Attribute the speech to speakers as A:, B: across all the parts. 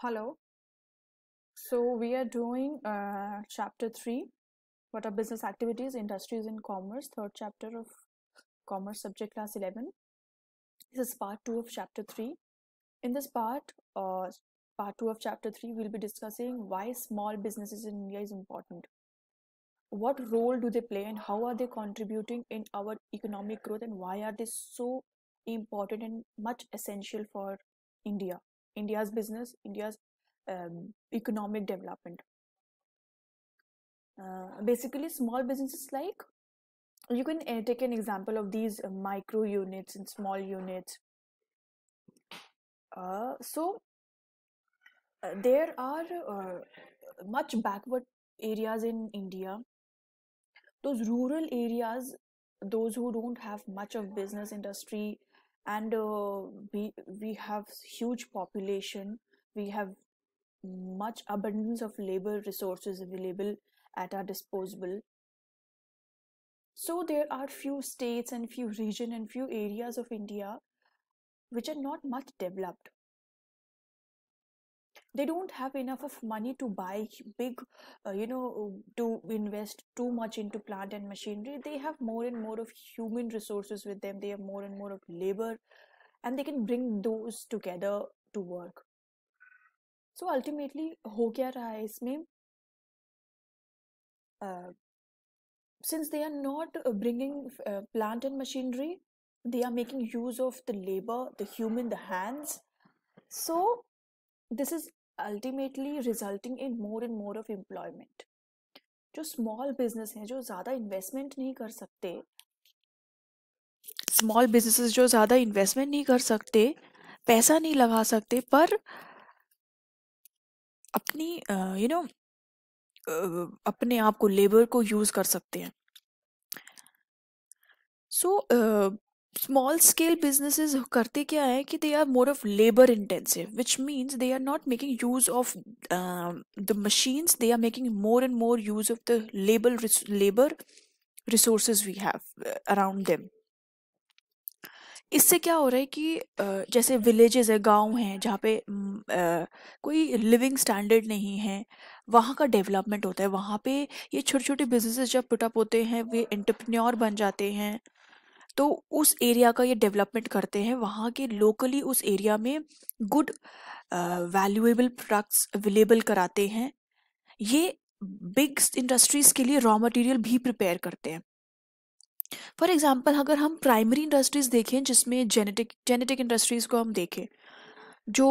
A: Hello. So we are doing uh, chapter three. What are business activities, industries, and commerce? Third chapter of commerce subject class eleven. This is part two of chapter three. In this part, uh, part two of chapter three, we'll be discussing why small businesses in India is important. What role do they play, and how are they contributing in our economic growth, and why are they so important and much essential for India? India's business, India's um, economic development. Uh, basically, small businesses like you can uh, take an example of these uh, micro units and small units. Uh, so uh, there are uh, much backward areas in India. Those rural areas, those who don't have much of business industry, and uh, we we have huge population we have much abundance of labor resources available at our disposal so there are few states and few region and few areas of india which are not much developed they don't have enough of money to buy big uh, you know uh, to invest too much into plant and machinery they have more and more of human resources with them they have more and more of labor and they can bring those together to work so ultimately ho kya raha isme uh, since they are not uh, bringing uh, plant and machinery they are making use of the labor the human the hands so this is ultimately resulting in more and more of employment जो small business हैं जो ज़्यादा investment नहीं कर सकते small businesses जो ज़्यादा investment नहीं कर सकते पैसा नहीं लगा सकते पर अपनी you uh, know you know, uh, अपने आप को लेबर को यूज़ कर सकते हैं so so, uh, small scale businesses करते क्या है कि they are more of labour intensive which means they are not making use of the machines they are making more and more use of the labour labour resources we have around them इससे क्या हो रहा है कि जैसे villages है गांव हैं जहाँ पे कोई लिविंग स्टैंडर्ड नहीं है वहाँ का डेवलपमेंट होता है वहाँ पे ये छोटे छोटे बिजनेसेस जब पुटअप होते हैं वे एंटरप्रेन्योर बन जाते हैं तो उस एरिया का ये डेवलपमेंट करते हैं वहाँ के लोकली उस एरिया में गुड वैल्यूएबल प्रोडक्ट्स अवेलेबल कराते हैं ये बिग इंडस्ट्रीज के लिए रॉ मटेरियल भी प्रिपेयर करते हैं फॉर एग्जाम्पल अगर हम प्राइमरी इंडस्ट्रीज देखें जिसमें जेनेटिक जेनेटिक इंडस्ट्रीज को हम देखें जो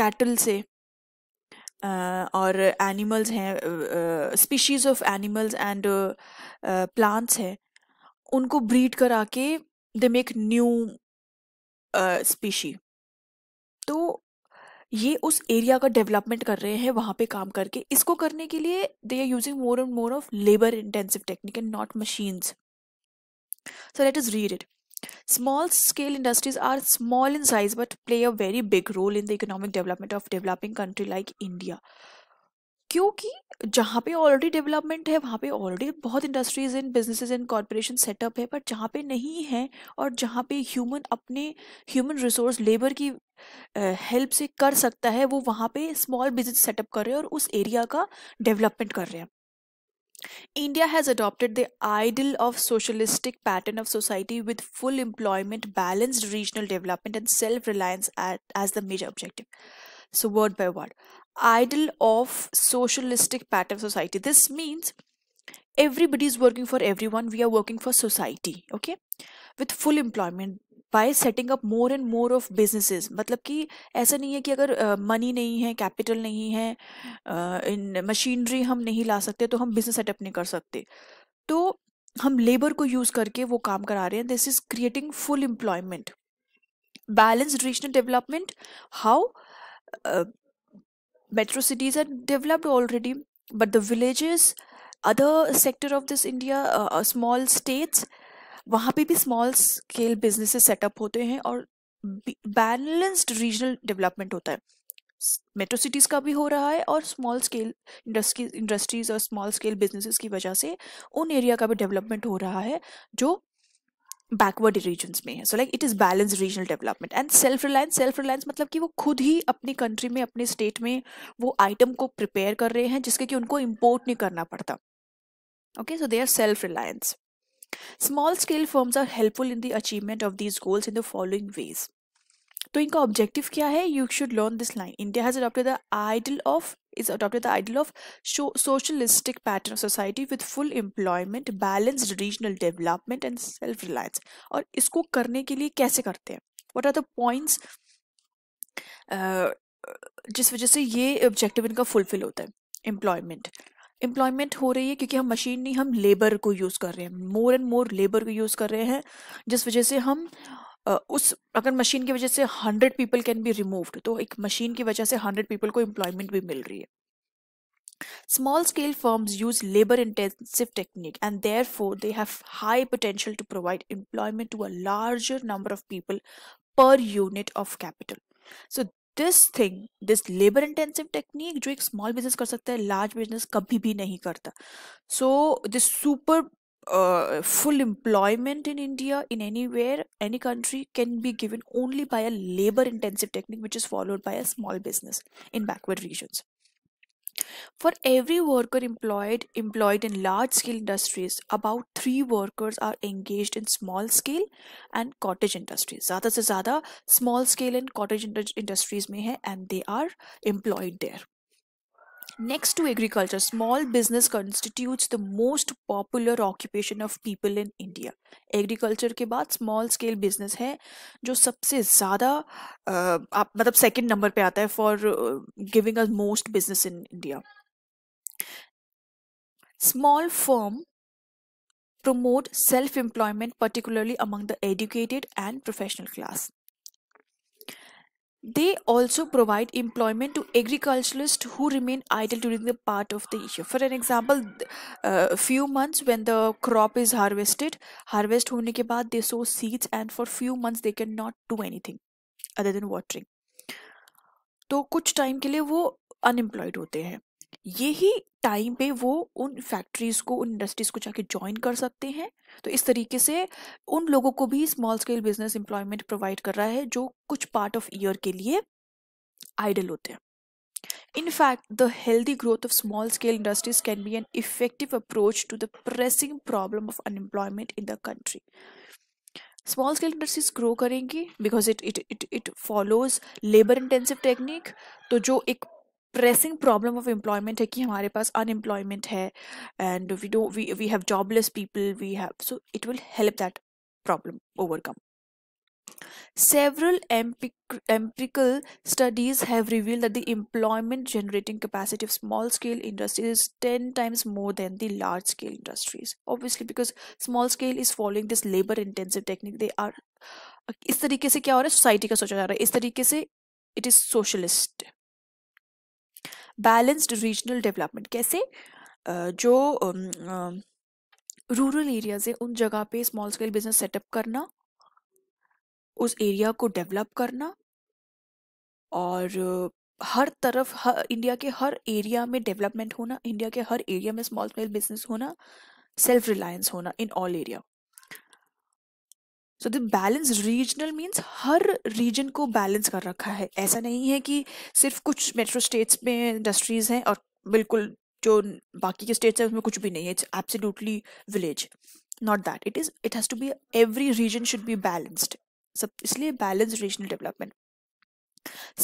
A: कैटल uh, से uh, और एनिमल्स हैं species of animals and plants हैं उनको ब्रीड करा के दे मेक न्यू स्पीशी तो ये उस एरिया का डेवलपमेंट कर रहे हैं वहां पे काम करके इसको करने के लिए they are using more and more of labour intensive technique and not machines so let is read it small scale industries are small in size but play a very big role in the economic development of developing country like India क्योंकि जहाँ पे already development है वहाँ पे already बहुत industries in business in corporation setup है पर जहाँ पे नहीं है और जहाँ पे ह्यूमन अपने ह्यूमन रिसोर्स लेबर की हेल्प से कर सकता है वो वहाँ पे स्मॉल बिजनेस सेटअप कर रहे हैं और उस एरिया का डेवलपमेंट कर रहे हैं India has adopted the ideal of socialistic pattern of society with full employment balanced regional development and self reliance as the major objective so word by word idol of socialistic pattern society this means everybody is working for everyone we are working for society okay with full employment by setting up more and more of businesses मतलब कि ऐसा नहीं है कि अगर money uh, नहीं है capital नहीं है इन uh, मशीनरी हम नहीं ला सकते तो हम बिजनेस सेटअप नहीं कर सकते तो हम लेबर को यूज़ करके वो काम करा रहे हैं this is creating full employment balanced regional development how metro cities are developed already but the villages other sector of this india uh, uh small states वहाँ पे भी स्मॉल स्केल बिजनेस सेटअप होते हैं और बैलेंस्ड रीजनल डेवलपमेंट होता है metro cities का भी हो रहा है और स्मॉल स्केल इंडस्ट्री इंडस्ट्रीज और स्मॉल स्केल बिजनेसेस की वजह से उन एरिया का भी डेवलपमेंट हो रहा है जो बैकवर्ड रीजन्स में है so like it is balance regional development and self reliance self reliance मतलब कि वो खुद ही अपनी कंट्री में अपने स्टेट में वो आइटम को प्रिपेयर कर रहे हैं जिसके कि उनको इम्पोर्ट नहीं करना पड़ता okay so they are self reliance small scale firms are helpful in the achievement of these goals in the following ways तो इनका ऑब्जेक्टिव क्या है you should learn this line India has adopted the ideal of is adopted the ideal of socialistic pattern of society with full employment balanced regional development and self reliance aur isko karne ke liye kaise karte hain what are the points uh, जिस वजह से ये objective इनका fulfil होता है employment employment हो रही है क्योंकि हम मशीन नहीं हम लेबर को यूज़ कर रहे हैं मोर एंड मोर लेबर को यूज़ कर रहे हैं जिस वजह से हम उस अगर मशीन की वजह से hundred people can be removed तो एक मशीन की वजह से हंड्रेड पीपल को एम्प्लॉयमेंट भी मिल रही है small scale firms use labour intensive technique and therefore they have high potential to provide employment to a larger number of people per unit of capital so this thing this labour intensive technique जो एक small business कर सकता है large business कभी भी नहीं करता so this super Uh, full employment in India, in anywhere, any country, can be given only by a labor intensive technique, which is followed by a small business in backward regions. For every worker employed employed in large scale industries, about three workers are engaged in small scale and cottage industries. Zada se zada, small scale and cottage industries hai, and they are employed there. Next to agriculture, small business constitutes the most popular occupation of people in India. Agriculture के बाद small scale business है जो सबसे ज़्यादा आप मतलब second number पे आता है for giving us most business in India small firm promote self employment particularly among the educated and professional class They also provide employment to agriculturalists who remain idle during the part of the year. For an example, uh, few months when the crop is harvested, harvest होने के बाद they sow seeds and for few months they cannot do anything other than watering. तो कुछ time के लिए वो unemployed होते हैं यही टाइम पे वो उन फैक्ट्रीज को उन इंडस्ट्रीज को जाके ज्वाइन कर सकते हैं तो इस तरीके से उन लोगों को भी small scale business employment provide कर रहा है जो कुछ पार्ट ऑफ ईयर के लिए आइडल होते हैं in fact the healthy growth of small scale industries can be an effective approach to the pressing problem of unemployment in the country small scale industries grow करेंगी because it it it it follows labour intensive technique तो जो एक pressing problem of employment है कि हमारे पास unemployment है and we do we have jobless people we have so it will help that problem overcome several empirical studies have reveal that the employment generating capacity of small scale industries is ten times more than the large scale industries obviously because small scale is following this labour intensive technique they are इस तरीके से क्या हो रहा है society का सोचा जा रहा है इस तरीके से it is socialist balanced regional development कैसे जो रूरल एरियाज है उन जगह पे स्मॉल स्केल बिजनेस सेटअप करना उस एरिया को डेवलप करना और हर तरफ हर इंडिया के हर एरिया में डेवलपमेंट होना इंडिया के हर एरिया में स्मॉल स्केल बिजनेस होना सेल्फ रिलायंस होना in all area so the balance regional means हर रीजन को बैलेंस कर रखा है ऐसा नहीं है कि सिर्फ कुछ मेट्रो स्टेट्स में इंडस्ट्रीज हैं और बिल्कुल जो बाकी के स्टेट्स हैं उसमें कुछ भी नहीं है it's absolutely village not that it is it has to be every region should be balanced सब इसलिए balance regional development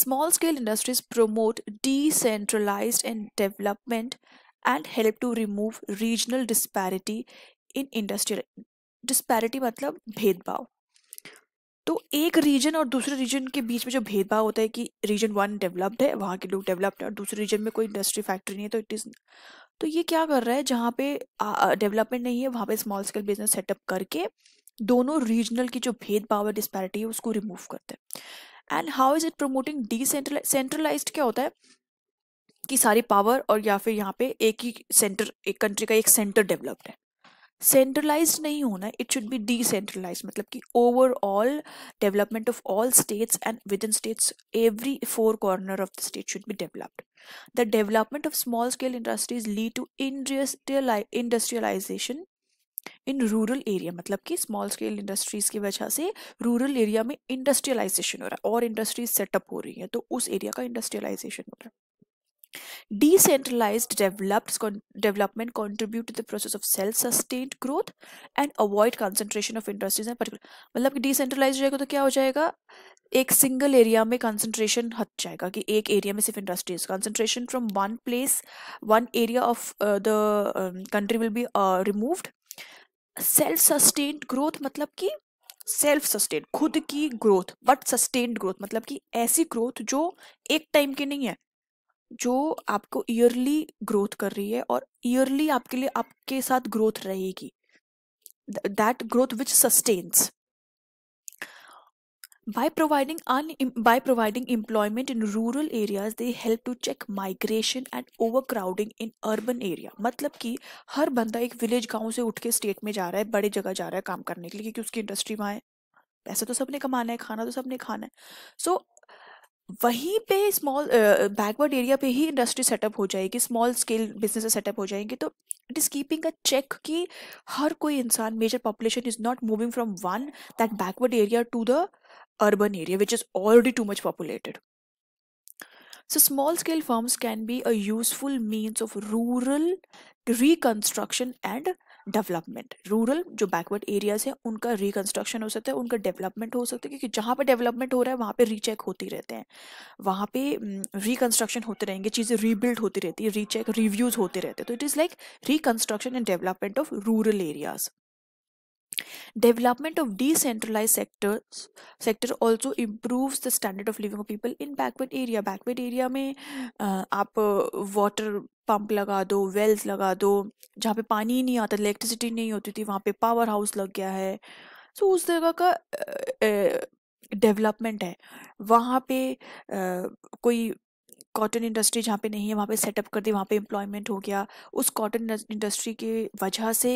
A: small scale industries promote decentralise and development and help to remove regional disparity in industrial disparity मतलब भेदभाव तो एक reason और दूसरे reason के बीच में जो भेदभाव होता है कि रीजन वन डेवलप्ड है वहाँ के लोग डेवलप्ड है और दूसरे रीजन में कोई इंडस्ट्री फैक्ट्री नहीं है तो इट इज़ तो ये क्या कर रहा है जहाँ पे डेवलपमेंट नहीं है वहाँ पे स्मॉल स्केल बिजनेस सेटअप करके दोनों रीजनल की जो भेदभाव है डिस्पैरिटी है उसको रिमूव करते हैं and how is it promoting decentralise क्या होता है कि सारी पावर और या फिर यहाँ पे एक ही सेंटर एक कंट्री का एक सेंटर डेवलप्ड है सेंट्रलाइज नहीं होना इट शुड बी डिसेंट्रलाइज मतलब कि overall development of all states and within states every four corner of the state should be developed the development of small scale industries lead to industrialisation in rural area मतलब कि small scale industries की वजह से rural area में industrialisation हो रहा है और इंडस्ट्रीज सेटअप हो रही है तो उस एरिया का इंडस्ट्रियलाइजेशन हो रहा है Decentralized developed con- development contribute to the process of self-sustained growth and avoid concentration of industries in particular. मतलब कि decentralized रहेगा तो क्या हो जाएगा एक सिंगल एरिया में कंसंट्रेशन हट जाएगा कि एक एरिया में सिर्फ industries concentration from one place one area of the country will be removed self sustained growth मतलब कि सेल्फ सस्टेन खुद की ग्रोथ बट सस्टेन्ड ग्रोथ मतलब कि ऐसी ग्रोथ जो एक टाइम की नहीं है जो आपको ईयरली ग्रोथ कर रही है और ईयरली आपके लिए आपके साथ ग्रोथ रहेगी that growth which sustains providing अन un, providing employment in rural areas they help to check migration and overcrowding in urban area मतलब कि हर बंदा एक विलेज गांव से उठ के स्टेट में जा रहा है बड़े जगह जा रहा है काम करने के लिए क्योंकि उसकी इंडस्ट्री वहाँ है पैसा तो सबने कमाना है खाना तो सबने खाना है सो so, वहीं पे स्मॉल बैकवर्ड एरिया पे ही इंडस्ट्री सेटअप हो जाएगी स्मॉल स्केल बिजनेस सेटअप हो जाएंगे तो it is keeping a check कि हर कोई इंसान major population is not moving from one that backward area to the urban area which is already too much populated so small scale farms can be a useful means of rural reconstruction and development rural जो backward areas है उनका reconstruction हो सकता है उनका development हो सकता है क्योंकि जहाँ पर डेवलपमेंट हो रहा है वहाँ पर रीचेक होती रहते हैं वहाँ पे रिकन्स्ट्रक्शन होते रहेंगे चीज़ें रीबिल्ड होती रहती है रीचेक रिव्यूज़ होते रहते हैं तो it is like reconstruction and development of rural areas development of decentralise sector sector also improve the standard of living of people in backward area backward area में आप वाटर पंप लगा दो Wales लगा दो जहाँ पे पानी ही नहीं आता इलेक्ट्रिसिटी नहीं होती थी वहाँ पे पावर हाउस लग गया है सो उस जगह का डेवलपमेंट है वहाँ पे आ, कोई कॉटन इंडस्ट्री जहाँ पे नहीं है वहाँ पे सेटअप कर दी वहाँ पे एम्प्लॉयमेंट हो गया उस कॉटन इंडस्ट्री की वजह से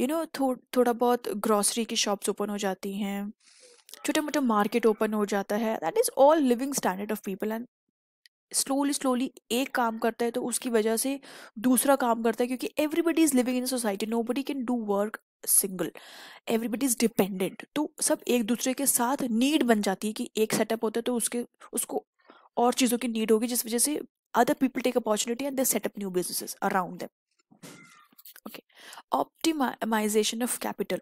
A: यू नो थो, थोड़ा बहुत ग्रॉसरी की शॉप्स ओपन हो जाती हैं छोटे मोटे मार्केट ओपन हो जाता है that is all living standard of people and slowly slowly एक काम करता है तो उसकी वजह से दूसरा काम करता है क्योंकि everybody is living in society nobody can do work single everybody is dependent तो सब एक दूसरे के साथ नीड बन जाती है कि एक सेटअप होता है तो उसके उसको और चीज़ों की नीड होगी जिस वजह से other people take opportunity and they set up new business around them okay optimisation of capital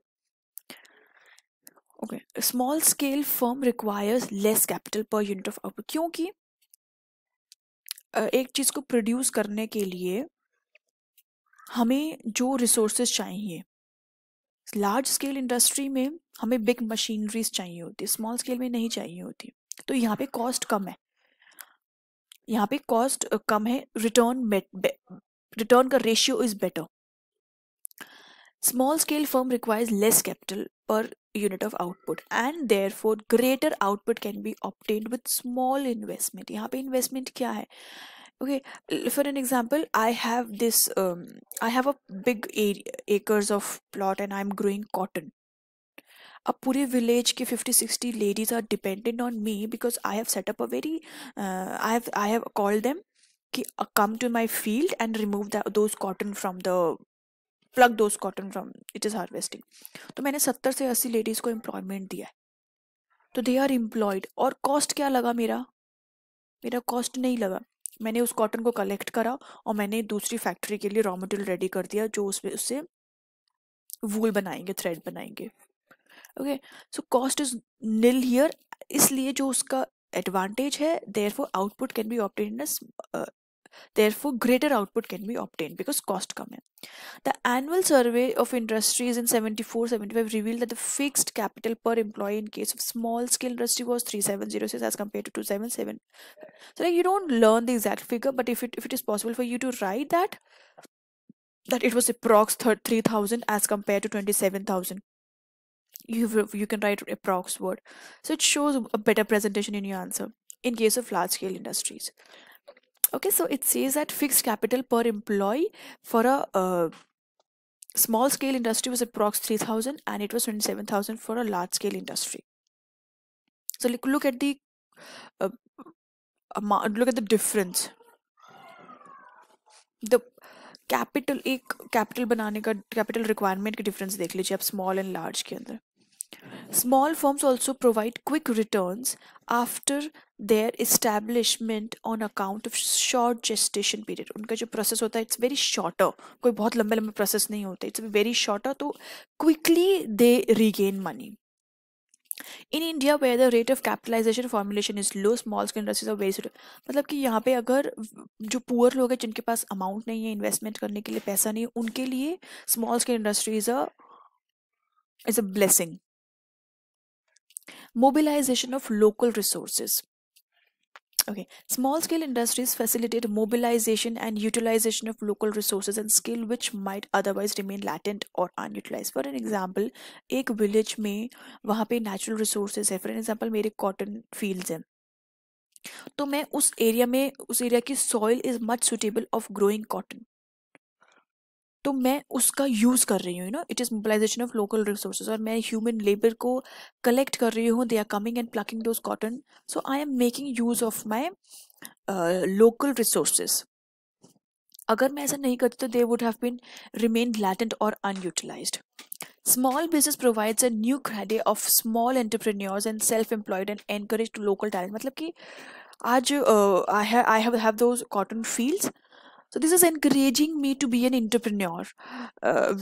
A: okay small scale firm requires less capital per unit of क्योंकि एक चीज़ को प्रोड्यूस करने के लिए हमें जो रिसोर्सेज चाहिए लार्ज स्केल इंडस्ट्री में हमें बिग मशीनरीज चाहिए होती है स्मॉल स्केल में नहीं चाहिए होती तो यहाँ पे कॉस्ट कम है यहाँ पे कॉस्ट कम है रिटर्न रिटर्न का ratio is better small scale firm requires less capital per unit of output and therefore greater output can be obtained with small investment yahan pe investment kya hai okay for an example I have this um, I have a big area, acres of plot and I'm growing cotton अब पूरे village के 50-60 ladies are dependent on me because I have set up a very I have I have called them कि come to my field and remove those cotton from the plug those cotton from it is harvesting तो मैंने सत्तर से अस्सी ladies को employment दिया है तो दे आर एम्प्लॉयड और कॉस्ट क्या लगा मेरा मेरा कॉस्ट नहीं लगा मैंने उस कॉटन को कलेक्ट करा और मैंने दूसरी फैक्ट्री के लिए रॉ मटेरियल रेडी कर दिया जो उसमें उससे वूल बनाएंगे थ्रेड बनाएंगे okay so cost is nil here इसलिए जो उसका एडवांटेज है therefore output can be obtain Therefore, greater output can be obtained because cost come in. The annual survey of industries in 74-75 revealed that the fixed capital per employee in case of small scale industry was 3706 as compared to 277. So like you don't learn the exact figure, but if it, if it is possible for you to write that, that it was approx 3000 as compared to 27000 you you can write approx word so it shows a better presentation in your answer in case of large scale industries okay so it says that fixed capital per employee for a uh, small scale industry was approx 3000 and it was 27000 for a large scale industry so look, look at the uh, look at the difference the capital, एक capital banane ka capital requirement की difference देख लीजिए आप small and large के Small firms also provide quick returns after their establishment on account of short gestation period. उनका जो process होता है it's very shorter. कोई बहुत लंबे लंबे process नहीं होते. It's very shorter. तो quickly they regain money. In India, where the rate of capitalization formulation is low, small scale industries are very suitable. मतलब कि यहाँ पे अगर जो poor लोग हैं जिनके पास amount नहीं है investment करने के लिए पैसा नहीं है उनके लिए small scale industries are is a blessing. mobilization of local resources okay small scale industries facilitate mobilization and utilization of local resources and skill which might otherwise remain latent or unutilized for an example ek village mein wahan pe natural resources hai for an example mere cotton fields hain to main us area mein us area ki soil is much suitable of growing cotton तो मैं उसका use कर रही हूँ you know it is mobilisation of local resources और मैं human labour को collect कर रही हूँ they are coming and plucking those cotton so I am making use of my local resources अगर मैं ऐसा नहीं करती तो they would have been remain latent और unutilised Small business provides a new cadre of small entrepreneurs and self-employed and encourage local talent. मतलब कि आज I have have those cotton fields so this is encouraging me to be an entrepreneur uh,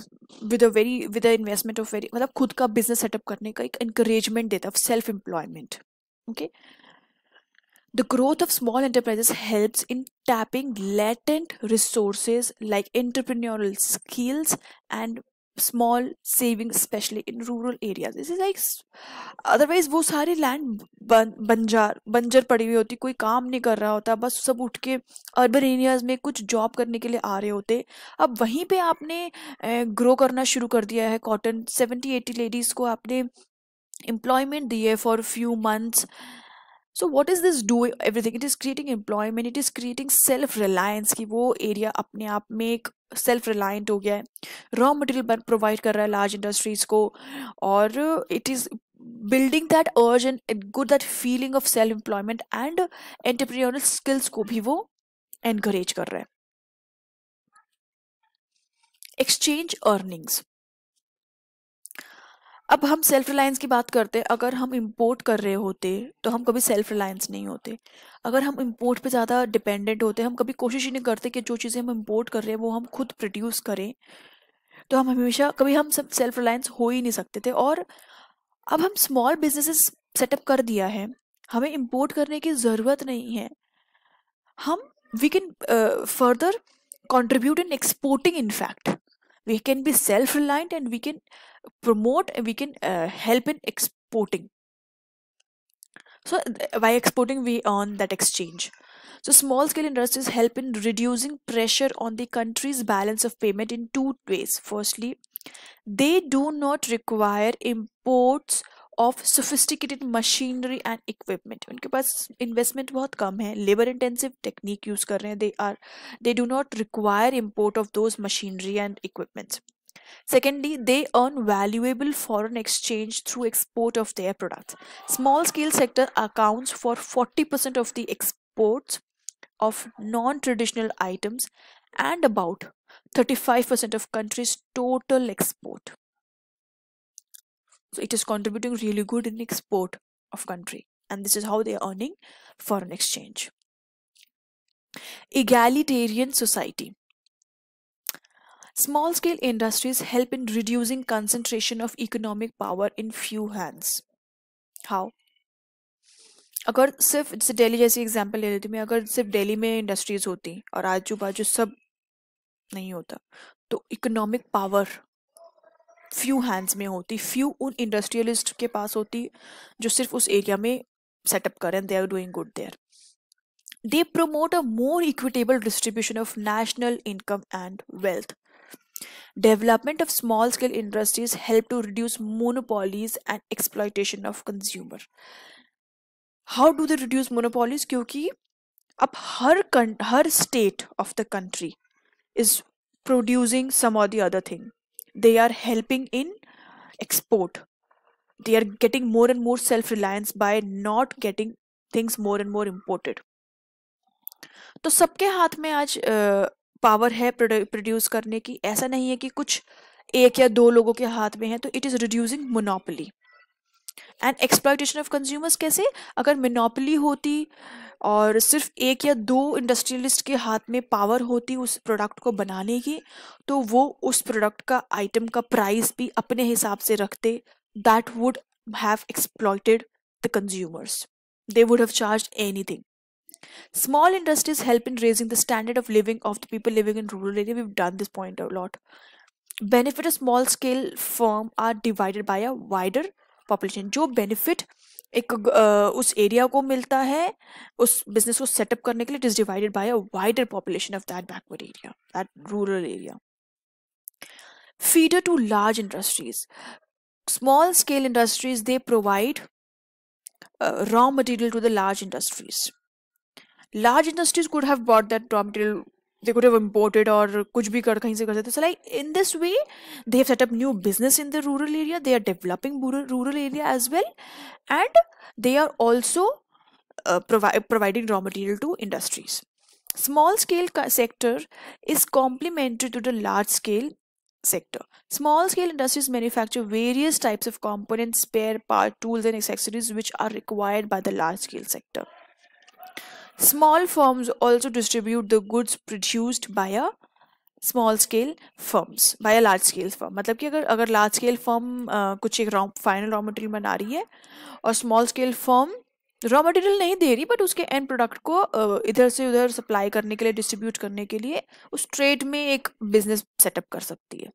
A: with a very with an investment of very मतलब खुद का business setup करने का एक encouragement देता of self employment okay the growth of small enterprises helps in tapping latent resources like entrepreneurial skills and small saving specially in rural areas this is like otherwise वो सारे land बन, बंजार बंजर पड़ी हुई होती कोई काम नहीं कर रहा होता बस सब उठ के अर्बन एरियाज में कुछ जॉब करने के लिए आ रहे होते अब वहीं पे आपने ग्रो करना शुरू कर दिया है कॉटन सेवेंटी एटी लेडीज़ को आपने एम्प्लॉयमेंट दी है for few months so what is this do everything it is creating employment it is creating self reliance कि वो एरिया अपने आप में एक सेल्फ रिलायंट हो गया है रॉ मटेरियल प्रोवाइड कर रहा है लार्ज इंडस्ट्रीज़ को और it is building that urge and good that feeling of self employment and entrepreneur skills को भी वो एनकरेज कर रहा है एक्सचेंज अर्निंग्स अब हम सेल्फ रिलायंस की बात करते हैं अगर हम इम्पोर्ट कर रहे होते तो हम कभी सेल्फ रिलायंस नहीं होते अगर हम इम्पोर्ट पे ज़्यादा डिपेंडेंट होते हम कभी कोशिश ही नहीं करते कि जो चीज़ें हम इम्पोर्ट कर रहे हैं वो हम खुद प्रोड्यूस करें तो हम हमेशा कभी हम सब सेल्फ रिलायंस हो ही नहीं सकते थे और अब हम स्मॉल बिजनेसेस सेटअप कर दिया है हमें इम्पोर्ट करने की ज़रूरत नहीं है हम we can further contribute in exporting in fact we can be self reliant and we can promote we can uh, help in exporting so by exporting we earn that exchange so small scale industries help in reducing pressure on the country's balance of payment in two ways firstly they do not require imports of sophisticated machinery and equipment unke paas investment bahut kam hai labor intensive technique use kar rahe hain they are they do not require import of those machinery and equipments Secondly, they earn valuable foreign exchange through export of their products. Small scale sector accounts for 40% of the exports of non-traditional items and about 35% of country's total export. So it is contributing really good in export of country and this is how they are earning foreign exchange. Egalitarian society small scale industries help in reducing concentration of economic power in few hands how अगर सिर्फ जैसे दिल्ली जैसी example ले लेती मैं अगर सिर्फ daily में इंडस्ट्रीज होती और आजू बाजू सब नहीं होता तो इकोनॉमिक पावर फ्यू हैंड्स में होती फ्यू उन इंडस्ट्रियलिस्ट के पास होती जो सिर्फ उस एरिया में सेटअप करें they are doing good there they promote a more equitable distribution of national income and wealth Development of small-scale industries help to reduce monopolies and exploitation of consumer. How do they reduce monopolies? क्योंकि अब हर state of the country is producing some or the other thing. They are helping in export. They are getting more and more self-reliance by not getting things more and more imported. तो सबके हाथ में आज power है produce करने की ऐसा नहीं है कि कुछ एक या दो लोगों के हाथ में है तो it is reducing monopoly and exploitation of consumers कैसे अगर मोनोपली होती और सिर्फ एक या दो इंडस्ट्रियलिस्ट के हाथ में पावर होती उस प्रोडक्ट को बनाने की तो वो उस प्रोडक्ट का आइटम का प्राइस भी अपने हिसाब से रखते that would have exploited the consumers they would have charge anything Small industries help in raising the standard of living of the people living in rural area. We've done this point a lot. Benefit of small scale firm are divided by a wider population. Job benefit ek, uh, area ko milta hai, us business ko set up karne ke liye, it is divided by a wider population of that backward area, that rural area. Feeder to large industries. Small scale industries, they provide uh, raw material to the large industries large industries could have bought that raw material they could have imported or kuch bhi kar se kar so like in this way they have set up new business in the rural area they are developing rural, rural area as well and they are also uh, provi providing raw material to industries small scale sector is complementary to the large scale sector small scale industries manufacture various types of components spare part tools and accessories which are required by the large scale sector Small firms also distribute the goods produced by a small scale firms by a large scale firm मतलब कि अगर अगर large scale firm कुछ एक raw final raw material बना रही है और small scale firm raw material नहीं दे रही बट उसके एंड प्रोडक्ट को uh, इधर से उधर सप्लाई करने के लिए डिस्ट्रीब्यूट करने के लिए उस ट्रेड में एक बिजनेस सेटअप कर सकती है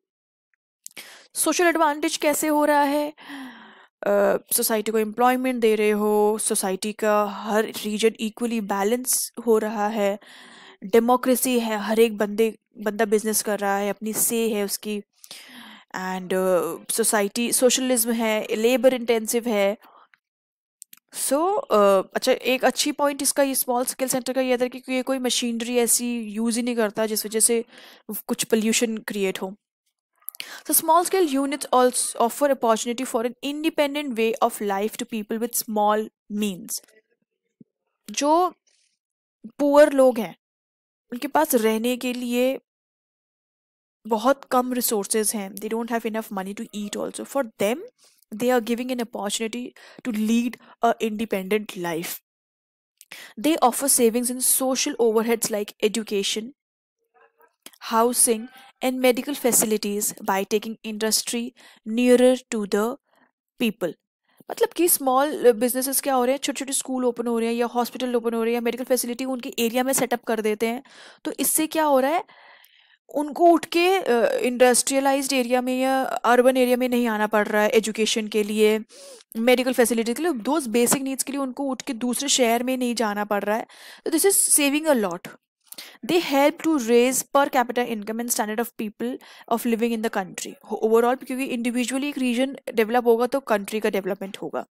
A: सोशल एडवांटेज कैसे हो रहा है सोसाइटी को एम्प्लॉयमेंट दे रहे हो सोसाइटी का हर रीजन इक्वली बैलेंस हो रहा है डेमोक्रेसी है हर एक बंदे बंदा बिजनेस कर रहा है अपनी से है उसकी एंड सोसाइटी सोशलिज्म है लेबर इंटेंसिव है सो so, uh, अच्छा एक अच्छी पॉइंट इसका ये स्मॉल स्केल सेंटर का ये था कि ये कोई मशीनरी ऐसी यूज़ ही नहीं करता जिस वजह से कुछ पोल्यूशन क्रिएट हो So small scale units also offer opportunity for an independent way of life to people with small means. जो poor लोग हैं उनके पास रहने के लिए बहुत कम रिसोर्सेज हैं they don't have enough money to eat also for them they are giving an opportunity to They offer savings in social overheads like education, housing, and medical facilities by taking industry nearer to the people. मतलब कि small businesses क्या हो रहे हैं छोटे छोटे school open हो रहे हैं या हॉस्पिटल ओपन हो रहे हैं या मेडिकल फैसिलिटी उनके एरिया में सेटअप कर देते हैं तो इससे क्या हो रहा है उनको उठ के इंडस्ट्रियलाइज एरिया में या अर्बन एरिया में नहीं आना पड़ रहा है एजुकेशन के लिए मेडिकल फैसिलिटीज के लिए दोज बेसिक नीड्स के लिए उनको उठ के दूसरे शहर में नहीं जाना पड़ रहा है तो this is saving a lot They help to raise per capita income and standard of people of living in the country. Overall, because individually एक region develop hoga to country ka development hoga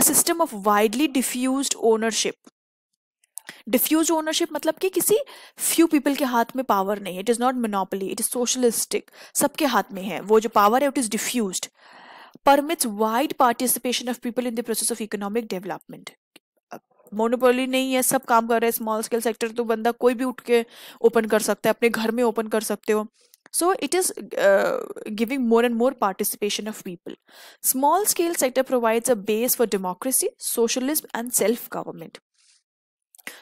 A: A system of widely diffused ownership. Diffuse ownership मतलब कि किसी few people के हाथ में power नहीं है it is not monopoly it is socialistic सबके हाथ में है वो जो पावर है it is diffuse permits wide participation of people in the process of economic development monopoly नहीं है सब काम कर रहे हैं स्मॉल स्केल सेक्टर तो बंदा कोई भी उठ के ओपन कर सकता है अपने घर में ओपन कर सकते हो so it is giving more and more participation of people small scale sector provides a base for democracy socialism and self government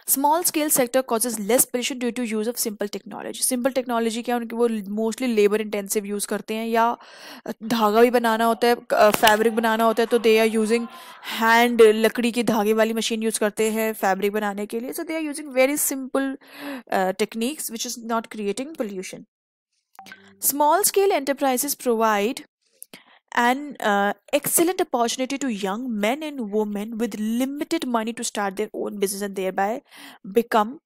A: small scale sector causes less pollution due to use of simple technology simple technology क्या उनकी वो mostly labour intensive use करते हैं या धागा भी बनाना होता है फैब्रिक बनाना होता है तो दे आर यूजिंग हैंड लकड़ी की धागे वाली मशीन यूज़ करते हैं फैब्रिक बनाने के लिए so they are using very simple techniques which is not creating pollution small scale enterprises provide an uh, excellent opportunity to young men and women with limited money to start their own business and thereby become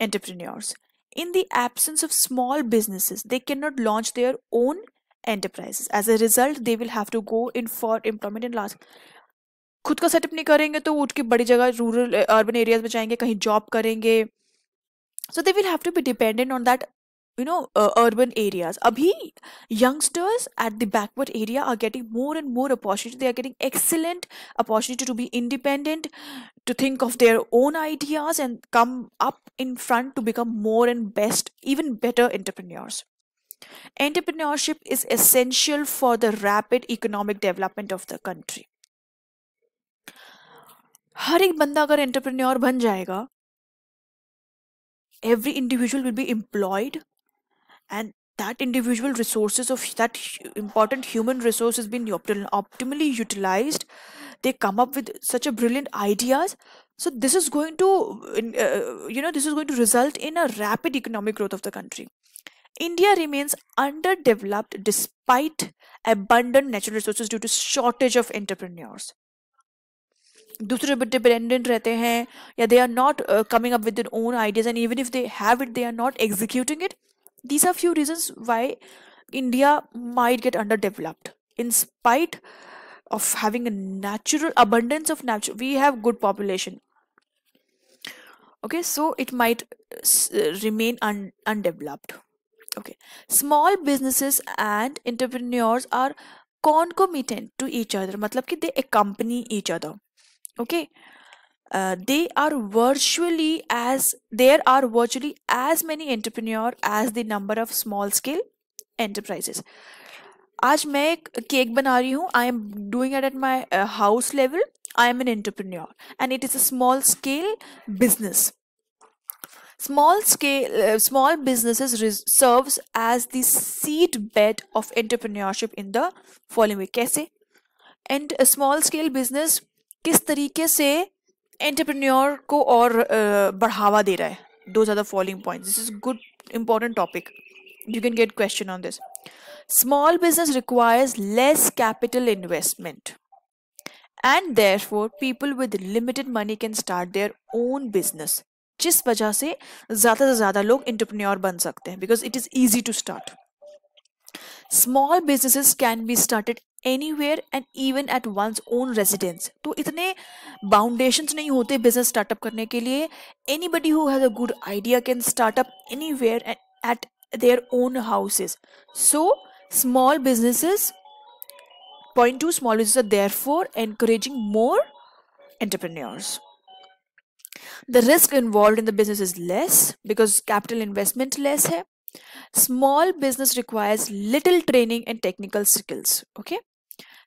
A: entrepreneurs. In the absence of small businesses, they cannot launch their own enterprises. As a result, they will have to go in for employment and last. खुद का setup नहीं करेंगे तो उठ के बड़ी जगह rural urban areas में जाएंगे कहीं जॉब करेंगे so they will have to be dependent on that you know uh, urban areas abhi youngsters at the backward area are getting more and more opportunity they are getting excellent opportunity to be independent to think of their own ideas and come up in front to become more and best even better entrepreneurs entrepreneurship is essential for the rapid economic development of the country Har ek banda agar entrepreneur ban jayega, every individual will be employed and that individual resources of that important human resource has been optimally utilized they come up with such a brilliant ideas so this is going to uh, you know this is going to result in a rapid economic growth of the country india remains underdeveloped despite abundant natural resources due to shortage of entrepreneurs दूसरे पे dependent रहते हैं या they are not coming up with own ideas and even if they have it they are not executing it these are few reasons why India might get underdeveloped in spite of having a natural abundance of natural we have good population okay so it might remain un undeveloped okay small businesses and entrepreneurs are concomitant to each other matlab ki they accompany each other okay uh, they are virtually as there are virtually as many entrepreneurs as the number of small scale enterprises आज मैं एक cake बना रही हूँ I am doing at at my house level I am an entrepreneur and it is a small small scale uh, small businesses serves as the seed bed of entrepreneurship in the following way कैसे and a small scale business किस तरीके से entrepreneur को और बढ़ावा दे रहा है दो ज़्यादा following points this is good important topic you can get question on this small business requires less capital investment and therefore people with limited money can start their own business जिस वजह से ज़्यादा से ज़्यादा लोग entrepreneur बन सकते हैं because it is easy to start small businesses can be started anywhere and even at one's own residence तो इतने बाउंडेशंस नहीं होते बिजनेस स्टार्टअप करने के लिए anybody who has a good idea can start up anywhere and at their own houses so small businesses point two small business there for encouraging more entrepreneurs the risk involve in the business is less because capital investment less है small business requires little training and technical skills okay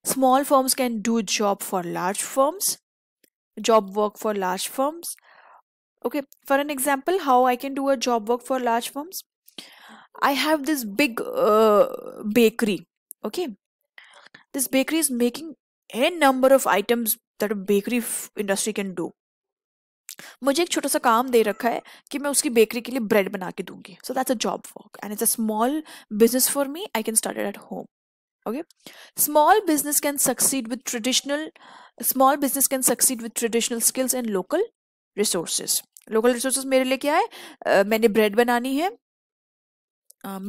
A: small firms can do job for large firms job work for large firms okay for an example how i can do a job work for large firms i have this big uh, bakery okay this bakery is making a number of items that a bakery industry can do मुझे एक छोटा सा काम दे रखा है कि मैं उसकी बेकरी के लिए ब्रेड बना के दूंगी so that's a job work and it's a small business for me I can start at home okay small business can succeed with traditional small business can succeed with traditional skills and local resources local resources mere liye kya hai uh, maine bread banani hai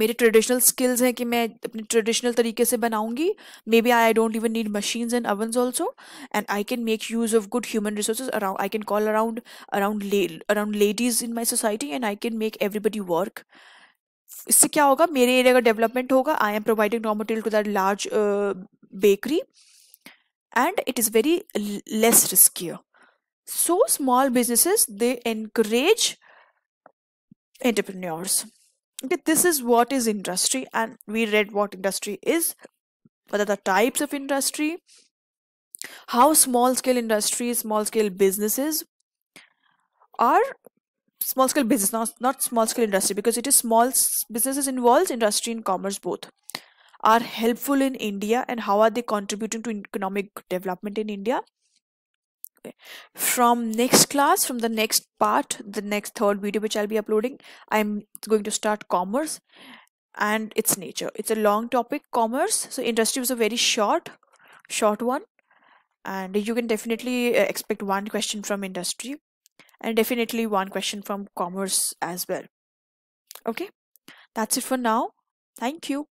A: मेरे traditional skills हैं कि मैं अपने traditional तरीके से बनाऊंगी maybe I don't even need machines and ovens also and I can make use around ladies in my society. I can call around around around इससे क्या होगा मेरे एरिया का डेवलपमेंट होगा I am providing raw material to that large bakery and it is very less riskier so small businesses they encourage entrepreneurs this is what is industry and we read what industry is what are the types of industry how small scale industries small scale businesses are small scale business not, not small scale industry because it is small businesses involves industry and commerce both are helpful in india and how are they contributing to economic development in india okay. from next class from the next part the next third video which i'll be uploading i'm going to start commerce and its nature it's a long topic commerce so industry was a very short short one and you can definitely uh, expect one question from industry and definitely one question from commerce as well okay that's it for now thank you